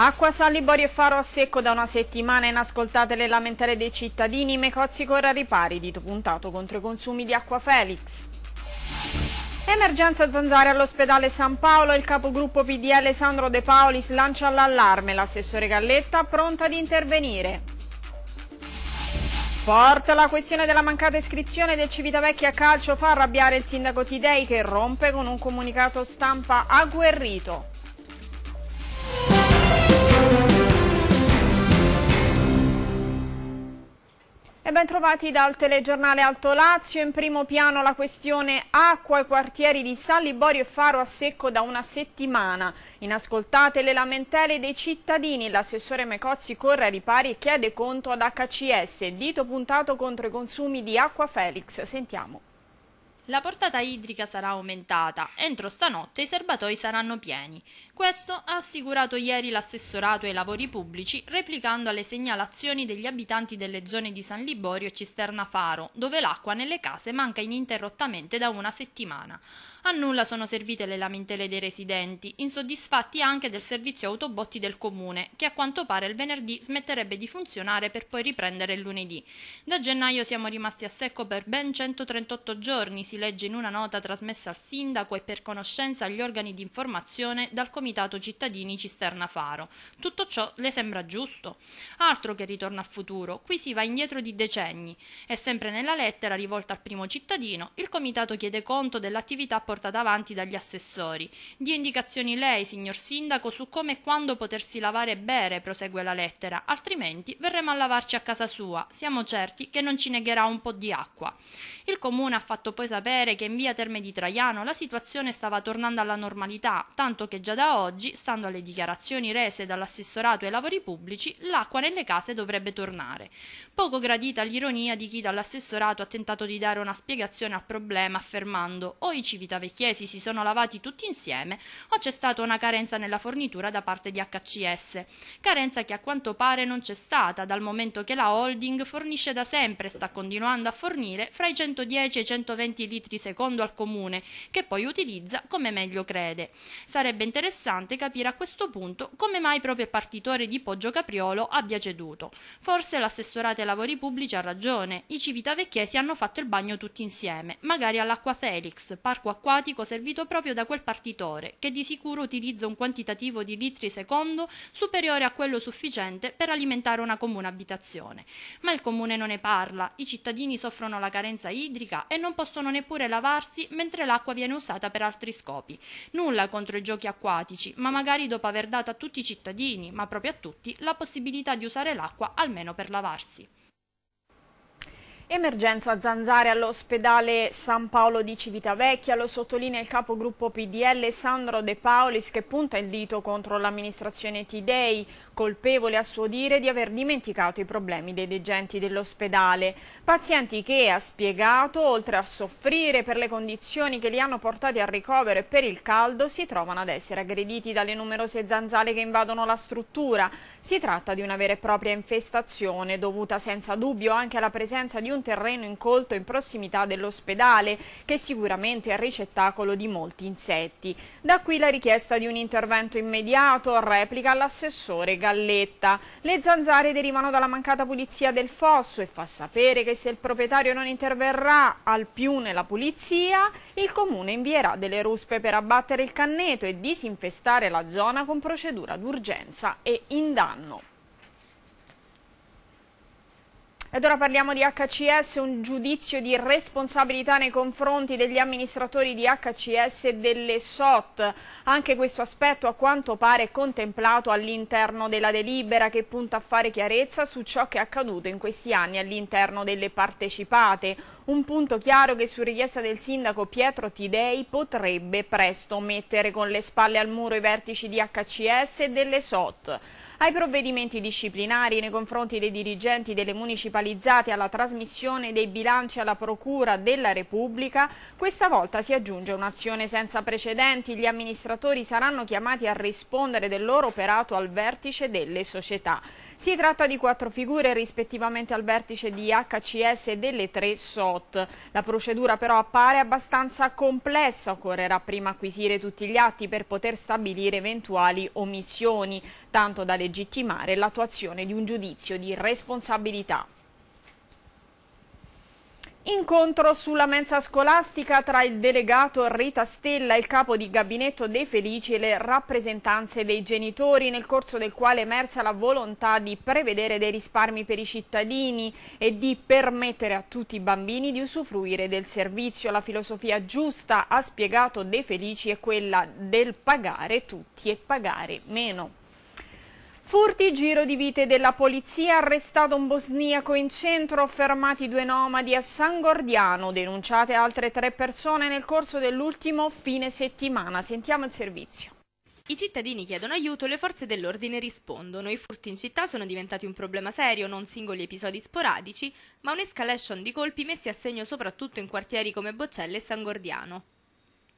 Acqua, Saliborio e Faro a secco da una settimana inascoltate le lamentele dei cittadini, Mecozzi corre a ripari, dito puntato contro i consumi di acqua Felix. Emergenza zanzare all'ospedale San Paolo, il capogruppo PDL Sandro De Paolis lancia l'allarme, l'assessore Galletta pronta ad intervenire. Sport, la questione della mancata iscrizione del Civitavecchia a Calcio fa arrabbiare il sindaco Tidei che rompe con un comunicato stampa agguerrito. E ben trovati dal telegiornale Alto Lazio, in primo piano la questione acqua ai quartieri di San Liborio e Faro a secco da una settimana. Inascoltate le lamentele dei cittadini, l'assessore Mecozzi corre ai ripari e chiede conto ad HCS, dito puntato contro i consumi di acqua Felix. Sentiamo. La portata idrica sarà aumentata. Entro stanotte i serbatoi saranno pieni. Questo ha assicurato ieri l'assessorato ai lavori pubblici, replicando alle segnalazioni degli abitanti delle zone di San Liborio e Cisterna Faro, dove l'acqua nelle case manca ininterrottamente da una settimana. A nulla sono servite le lamentele dei residenti, insoddisfatti anche del servizio autobotti del comune, che a quanto pare il venerdì smetterebbe di funzionare per poi riprendere il lunedì. Da gennaio siamo rimasti a secco per ben 138 giorni, si legge in una nota trasmessa al sindaco e per conoscenza agli organi di informazione dal Comitato Cittadini Cisterna Faro. Tutto ciò le sembra giusto? Altro che ritorno al futuro, qui si va indietro di decenni e sempre nella lettera rivolta al primo cittadino il Comitato chiede conto dell'attività portata avanti dagli assessori. Dia indicazioni lei, signor sindaco, su come e quando potersi lavare e bere, prosegue la lettera, altrimenti verremo a lavarci a casa sua, siamo certi che non ci negherà un po' di acqua. Il comune ha fatto poi sapere sapere che in via Terme di Traiano la situazione stava tornando alla normalità, tanto che già da oggi, stando alle dichiarazioni rese dall'assessorato ai lavori pubblici, l'acqua nelle case dovrebbe tornare. Poco gradita l'ironia di chi dall'assessorato ha tentato di dare una spiegazione al problema affermando o i civitavecchiesi si sono lavati tutti insieme o c'è stata una carenza nella fornitura da parte di HCS, carenza che a quanto pare non c'è stata dal momento che la holding fornisce da sempre e sta continuando a fornire fra i 110 e i 120 litri litri secondo al comune, che poi utilizza come meglio crede. Sarebbe interessante capire a questo punto come mai proprio il partitore di Poggio Capriolo abbia ceduto. Forse l'assessorato ai lavori pubblici ha ragione, i civitavecchiesi hanno fatto il bagno tutti insieme, magari all'Acqua Felix, parco acquatico servito proprio da quel partitore, che di sicuro utilizza un quantitativo di litri secondo superiore a quello sufficiente per alimentare una comune abitazione. Ma il comune non ne parla, i cittadini soffrono la carenza idrica e non possono neanche neppure lavarsi mentre l'acqua viene usata per altri scopi. Nulla contro i giochi acquatici, ma magari dopo aver dato a tutti i cittadini, ma proprio a tutti, la possibilità di usare l'acqua almeno per lavarsi. Emergenza zanzare all'ospedale San Paolo di Civitavecchia, lo sottolinea il capogruppo PDL Sandro De Paolis che punta il dito contro l'amministrazione Tidei colpevole a suo dire di aver dimenticato i problemi dei degenti dell'ospedale. Pazienti che, ha spiegato, oltre a soffrire per le condizioni che li hanno portati al ricovero e per il caldo, si trovano ad essere aggrediti dalle numerose zanzare che invadono la struttura. Si tratta di una vera e propria infestazione dovuta senza dubbio anche alla presenza di un terreno incolto in prossimità dell'ospedale che sicuramente è il ricettacolo di molti insetti. Da qui la richiesta di un intervento immediato, replica l'assessore Gabriele galletta. Le zanzare derivano dalla mancata pulizia del fosso e fa sapere che se il proprietario non interverrà al più nella pulizia, il comune invierà delle ruspe per abbattere il canneto e disinfestare la zona con procedura d'urgenza e in danno. Ed ora parliamo di HCS, un giudizio di responsabilità nei confronti degli amministratori di HCS e delle SOT. Anche questo aspetto a quanto pare è contemplato all'interno della delibera che punta a fare chiarezza su ciò che è accaduto in questi anni all'interno delle partecipate. Un punto chiaro che su richiesta del sindaco Pietro Tidei potrebbe presto mettere con le spalle al muro i vertici di HCS e delle SOT ai provvedimenti disciplinari nei confronti dei dirigenti delle municipalizzate, alla trasmissione dei bilanci alla Procura della Repubblica, questa volta si aggiunge un'azione senza precedenti. Gli amministratori saranno chiamati a rispondere del loro operato al vertice delle società. Si tratta di quattro figure rispettivamente al vertice di HCS e delle tre SOT. La procedura però appare abbastanza complessa, occorrerà prima acquisire tutti gli atti per poter stabilire eventuali omissioni, tanto da legittimare l'attuazione di un giudizio di responsabilità. Incontro sulla mensa scolastica tra il delegato Rita Stella, il capo di gabinetto dei Felici e le rappresentanze dei genitori, nel corso del quale è emersa la volontà di prevedere dei risparmi per i cittadini e di permettere a tutti i bambini di usufruire del servizio. La filosofia giusta, ha spiegato De Felici, è quella del pagare tutti e pagare meno. Furti, giro di vite della polizia, arrestato un bosniaco in centro, fermati due nomadi a San Gordiano, denunciate altre tre persone nel corso dell'ultimo fine settimana. Sentiamo il servizio. I cittadini chiedono aiuto, le forze dell'ordine rispondono. I furti in città sono diventati un problema serio, non singoli episodi sporadici, ma un'escalation di colpi messi a segno soprattutto in quartieri come Boccelle e San Gordiano.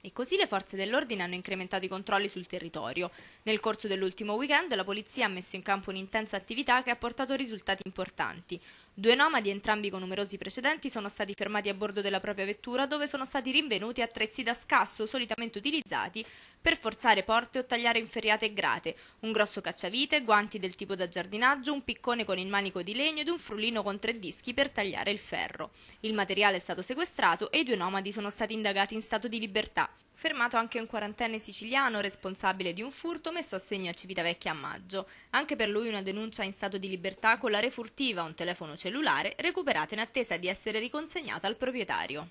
E così le forze dell'ordine hanno incrementato i controlli sul territorio. Nel corso dell'ultimo weekend la polizia ha messo in campo un'intensa attività che ha portato risultati importanti. Due nomadi, entrambi con numerosi precedenti, sono stati fermati a bordo della propria vettura dove sono stati rinvenuti attrezzi da scasso solitamente utilizzati per forzare porte o tagliare inferriate e grate, un grosso cacciavite, guanti del tipo da giardinaggio, un piccone con il manico di legno ed un frullino con tre dischi per tagliare il ferro. Il materiale è stato sequestrato e i due nomadi sono stati indagati in stato di libertà. Fermato anche un quarantenne siciliano responsabile di un furto messo a segno a Civitavecchia a maggio. Anche per lui una denuncia in stato di libertà con la refurtiva un telefono cellulare recuperata in attesa di essere riconsegnata al proprietario.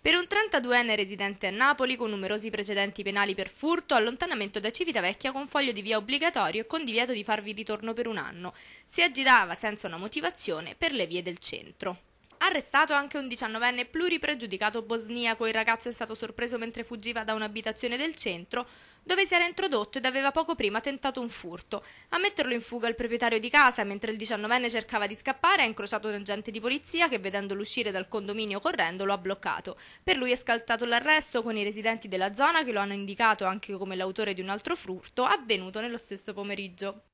Per un 32enne residente a Napoli con numerosi precedenti penali per furto, allontanamento da Civitavecchia con foglio di via obbligatorio e con divieto di farvi ritorno per un anno, si aggirava senza una motivazione per le vie del centro. Arrestato anche un 19enne pluripregiudicato bosniaco, il ragazzo è stato sorpreso mentre fuggiva da un'abitazione del centro dove si era introdotto ed aveva poco prima tentato un furto. A metterlo in fuga il proprietario di casa, mentre il 19enne cercava di scappare, ha incrociato un agente di polizia che vedendolo uscire dal condominio correndo lo ha bloccato. Per lui è scaltato l'arresto con i residenti della zona che lo hanno indicato anche come l'autore di un altro furto avvenuto nello stesso pomeriggio.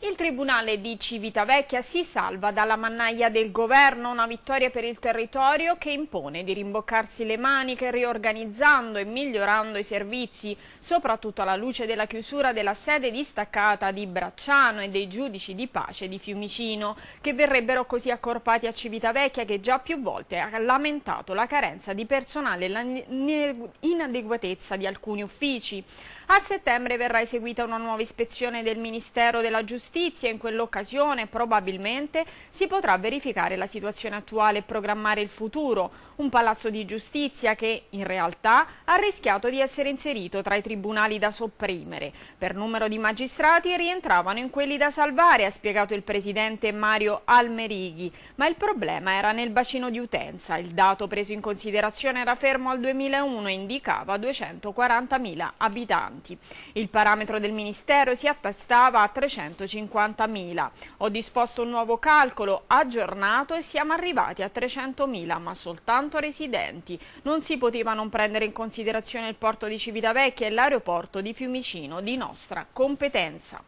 Il Tribunale di Civitavecchia si salva dalla mannaia del governo, una vittoria per il territorio che impone di rimboccarsi le maniche riorganizzando e migliorando i servizi, soprattutto alla luce della chiusura della sede distaccata di Bracciano e dei giudici di pace di Fiumicino, che verrebbero così accorpati a Civitavecchia che già più volte ha lamentato la carenza di personale e l'inadeguatezza di alcuni uffici. A settembre verrà eseguita una nuova ispezione del Ministero della Giustizia giustizia in quell'occasione probabilmente si potrà verificare la situazione attuale e programmare il futuro, un palazzo di giustizia che in realtà ha rischiato di essere inserito tra i tribunali da sopprimere. Per numero di magistrati rientravano in quelli da salvare, ha spiegato il presidente Mario Almerighi, ma il problema era nel bacino di utenza. Il dato preso in considerazione era fermo al 2001 e indicava 240.000 abitanti. Il parametro del Ministero si attestava a 350. 50.000. Ho disposto un nuovo calcolo aggiornato e siamo arrivati a 300.000, ma soltanto residenti. Non si poteva non prendere in considerazione il porto di Civitavecchia e l'aeroporto di Fiumicino di nostra competenza.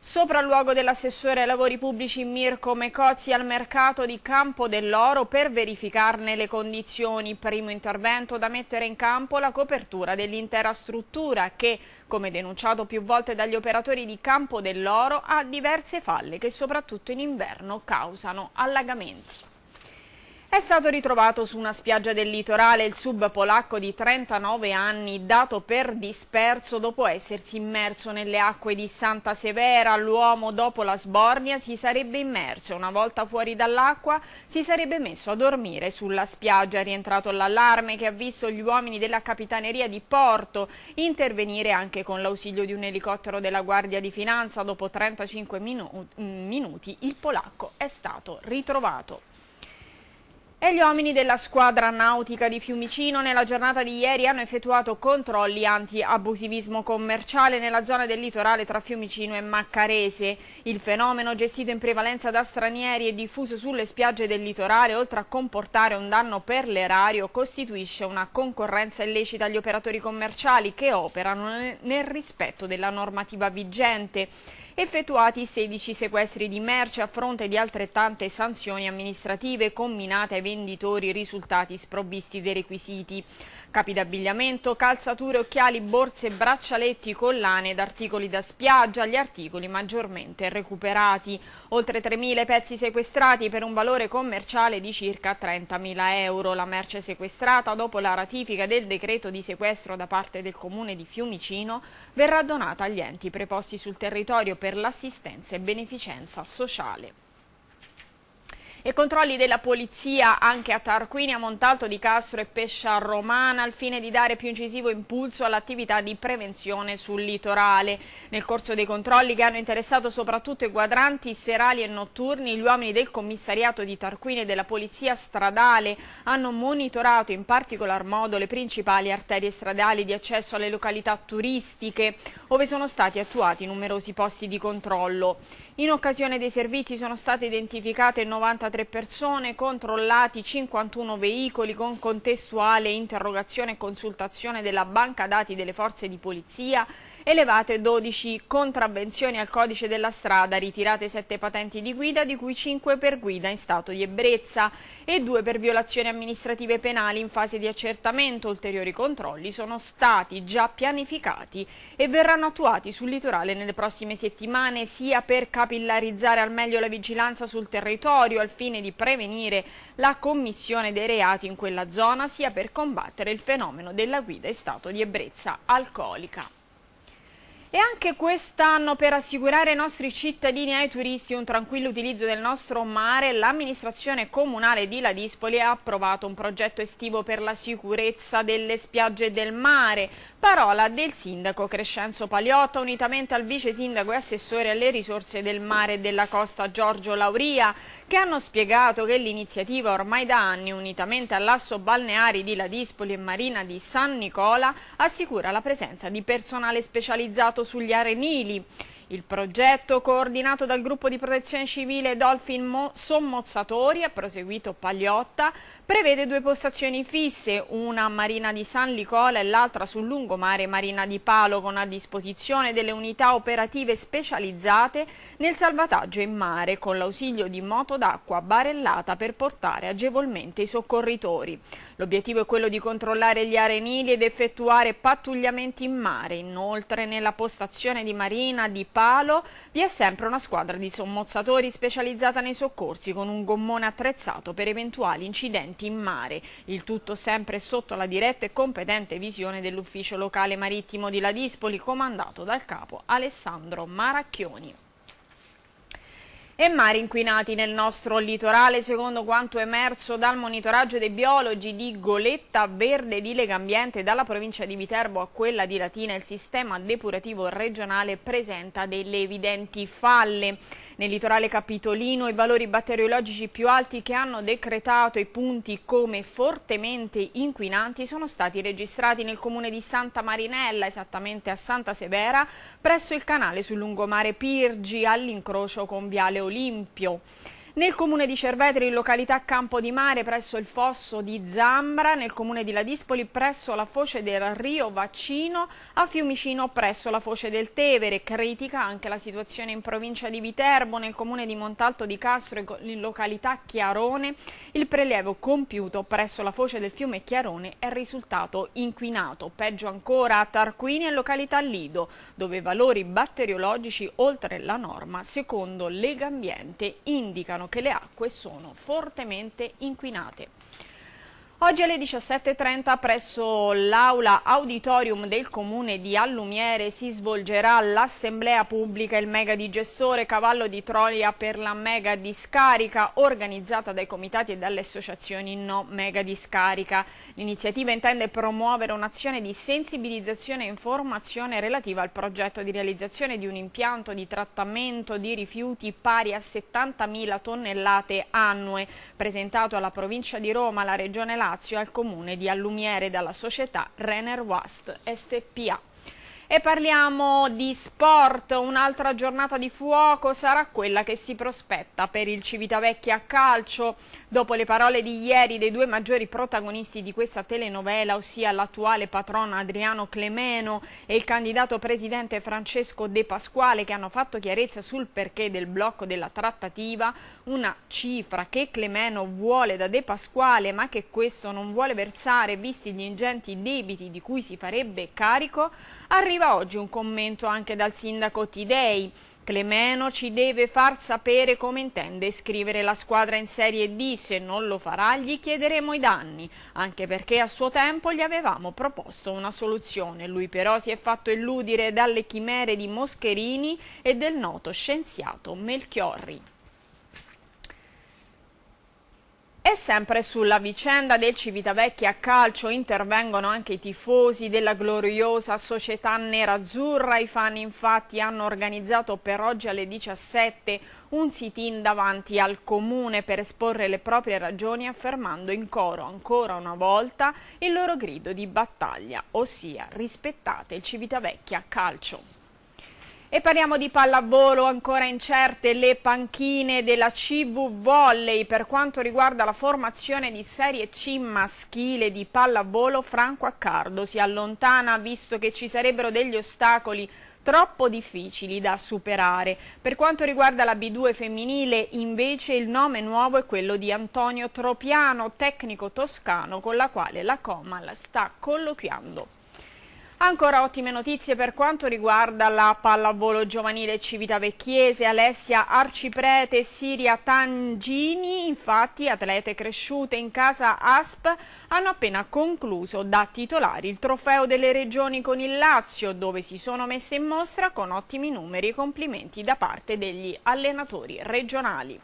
Sopralluogo dell'assessore ai lavori pubblici Mirko Mecozzi al mercato di Campo dell'Oro per verificarne le condizioni. Primo intervento da mettere in campo la copertura dell'intera struttura che come denunciato più volte dagli operatori di Campo dell'Oro, ha diverse falle che soprattutto in inverno causano allagamenti. È stato ritrovato su una spiaggia del litorale il sub polacco di 39 anni dato per disperso dopo essersi immerso nelle acque di Santa Severa. L'uomo dopo la sbornia si sarebbe immerso, una volta fuori dall'acqua si sarebbe messo a dormire sulla spiaggia. È rientrato l'allarme che ha visto gli uomini della Capitaneria di Porto intervenire anche con l'ausilio di un elicottero della Guardia di Finanza. Dopo 35 minu mm, minuti il polacco è stato ritrovato. E gli uomini della squadra nautica di Fiumicino nella giornata di ieri hanno effettuato controlli anti-abusivismo commerciale nella zona del litorale tra Fiumicino e Maccarese. Il fenomeno, gestito in prevalenza da stranieri e diffuso sulle spiagge del litorale, oltre a comportare un danno per l'erario, costituisce una concorrenza illecita agli operatori commerciali che operano nel rispetto della normativa vigente effettuati 16 sequestri di merce a fronte di altrettante sanzioni amministrative combinate ai venditori risultati sprovvisti dei requisiti. Capi d'abbigliamento, calzature, occhiali, borse, braccialetti, collane ed articoli da spiaggia, gli articoli maggiormente recuperati. Oltre 3.000 pezzi sequestrati per un valore commerciale di circa 30.000 euro. La merce sequestrata dopo la ratifica del decreto di sequestro da parte del comune di Fiumicino verrà donata agli enti preposti sul territorio per l'assistenza e beneficenza sociale. E controlli della polizia anche a Tarquini, a Montalto di Castro e Pescia Romana al fine di dare più incisivo impulso all'attività di prevenzione sul litorale. Nel corso dei controlli che hanno interessato soprattutto i quadranti serali e notturni, gli uomini del commissariato di Tarquini e della polizia stradale hanno monitorato in particolar modo le principali arterie stradali di accesso alle località turistiche, ove sono stati attuati numerosi posti di controllo. In occasione dei servizi sono state identificate 93 persone, controllati 51 veicoli con contestuale interrogazione e consultazione della banca dati delle forze di polizia, elevate 12 contravvenzioni al codice della strada, ritirate 7 patenti di guida, di cui 5 per guida in stato di ebbrezza e 2 per violazioni amministrative penali in fase di accertamento. Ulteriori controlli sono stati già pianificati e verranno attuati sul litorale nelle prossime settimane, sia per capillarizzare al meglio la vigilanza sul territorio al fine di prevenire la commissione dei reati in quella zona, sia per combattere il fenomeno della guida in stato di ebbrezza alcolica. E anche quest'anno per assicurare ai nostri cittadini e ai turisti un tranquillo utilizzo del nostro mare, l'amministrazione comunale di Ladispoli ha approvato un progetto estivo per la sicurezza delle spiagge del mare. Parola del sindaco Crescenzo Paliotta unitamente al vice sindaco e assessore alle risorse del mare e della costa Giorgio Lauria che hanno spiegato che l'iniziativa ormai da anni unitamente all'asso balneari di Ladispoli e Marina di San Nicola assicura la presenza di personale specializzato improntato sugli arenili. Il progetto, coordinato dal gruppo di protezione civile Dolphin Sommozzatori, ha proseguito Pagliotta, Prevede due postazioni fisse, una a Marina di San Nicola e l'altra sul lungomare Marina di Palo, con a disposizione delle unità operative specializzate nel salvataggio in mare, con l'ausilio di moto d'acqua barellata per portare agevolmente i soccorritori. L'obiettivo è quello di controllare gli arenili ed effettuare pattugliamenti in mare. Inoltre, nella postazione di Marina di Palo vi è sempre una squadra di sommozzatori specializzata nei soccorsi, con un gommone attrezzato per eventuali incidenti avvenuti in mare. Il tutto sempre sotto la diretta e competente visione dell'ufficio locale marittimo di Ladispoli comandato dal capo Alessandro Maracchioni e mari inquinati nel nostro litorale, secondo quanto emerso dal monitoraggio dei biologi di Goletta Verde di Legambiente dalla provincia di Viterbo a quella di Latina, il sistema depurativo regionale presenta delle evidenti falle. Nel litorale capitolino i valori batteriologici più alti che hanno decretato i punti come fortemente inquinanti sono stati registrati nel comune di Santa Marinella, esattamente a Santa Severa, presso il canale sul lungomare Pirgi all'incrocio con Viale Olimpio. Nel comune di Cervetri, in località Campo di Mare, presso il fosso di Zambra, nel comune di Ladispoli, presso la foce del Rio Vaccino, a Fiumicino, presso la foce del Tevere. Critica anche la situazione in provincia di Viterbo, nel comune di Montalto di Castro, in località Chiarone. Il prelievo compiuto presso la foce del fiume Chiarone è risultato inquinato. Peggio ancora a Tarquini in località Lido, dove valori batteriologici oltre la norma, secondo Legambiente, indicano che le acque sono fortemente inquinate. Oggi alle 17.30 presso l'aula auditorium del comune di Allumiere si svolgerà l'assemblea pubblica il mega digestore cavallo di Troia per la mega discarica organizzata dai comitati e dalle associazioni no mega discarica. L'iniziativa intende promuovere un'azione di sensibilizzazione e informazione relativa al progetto di realizzazione di un impianto di trattamento di rifiuti pari a 70.000 tonnellate annue presentato alla provincia di Roma, alla regione Lazio e al comune di Allumiere dalla società Renner Wast SPA. E parliamo di sport, un'altra giornata di fuoco sarà quella che si prospetta per il Civitavecchia a Calcio. Dopo le parole di ieri dei due maggiori protagonisti di questa telenovela, ossia l'attuale patrona Adriano Clemeno e il candidato presidente Francesco De Pasquale che hanno fatto chiarezza sul perché del blocco della trattativa, una cifra che Clemeno vuole da De Pasquale ma che questo non vuole versare visti gli ingenti debiti di cui si farebbe carico, Arriva oggi un commento anche dal sindaco Tidei. Clemeno ci deve far sapere come intende iscrivere la squadra in Serie D, se non lo farà gli chiederemo i danni, anche perché a suo tempo gli avevamo proposto una soluzione, lui però si è fatto illudere dalle chimere di Moscherini e del noto scienziato Melchiorri. E sempre sulla vicenda del Civitavecchia a calcio intervengono anche i tifosi della gloriosa società nerazzurra. I fan infatti hanno organizzato per oggi alle 17 un sit-in davanti al comune per esporre le proprie ragioni affermando in coro ancora una volta il loro grido di battaglia, ossia rispettate il Civitavecchia a calcio. E parliamo di pallavolo, ancora incerte le panchine della CV Volley per quanto riguarda la formazione di Serie C maschile di pallavolo Franco Accardo si allontana visto che ci sarebbero degli ostacoli troppo difficili da superare. Per quanto riguarda la B2 femminile, invece, il nome nuovo è quello di Antonio Tropiano, tecnico toscano con la quale la Comal sta colloquiando. Ancora ottime notizie per quanto riguarda la pallavolo giovanile civitavecchiese. Alessia Arciprete e Siria Tangini, infatti atlete cresciute in casa ASP, hanno appena concluso da titolari il trofeo delle regioni con il Lazio, dove si sono messe in mostra con ottimi numeri e complimenti da parte degli allenatori regionali.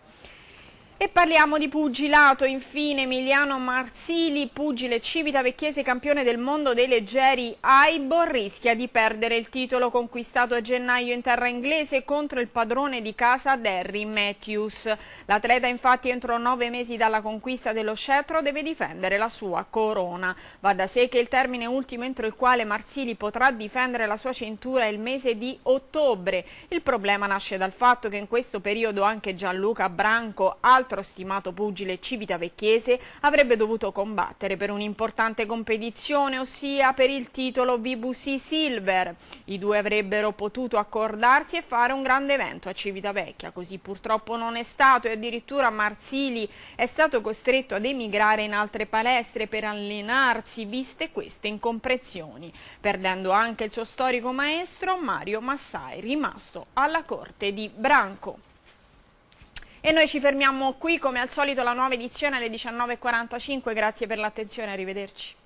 E parliamo di pugilato, infine Emiliano Marsili, pugile civitavecchiese campione del mondo dei leggeri Aibo, rischia di perdere il titolo conquistato a gennaio in terra inglese contro il padrone di casa Derry Matthews. L'atleta infatti entro nove mesi dalla conquista dello scettro deve difendere la sua corona. Va da sé che il termine ultimo entro il quale Marsili potrà difendere la sua cintura è il mese di ottobre. Il problema nasce dal fatto che in questo periodo anche Gianluca Branco, altro altro stimato pugile civitavecchiese, avrebbe dovuto combattere per un'importante competizione, ossia per il titolo VBC Silver. I due avrebbero potuto accordarsi e fare un grande evento a Civitavecchia, così purtroppo non è stato e addirittura Marsili è stato costretto ad emigrare in altre palestre per allenarsi, viste queste incomprezioni, perdendo anche il suo storico maestro Mario Massai, rimasto alla corte di Branco. E noi ci fermiamo qui, come al solito la nuova edizione alle 19.45, grazie per l'attenzione, arrivederci.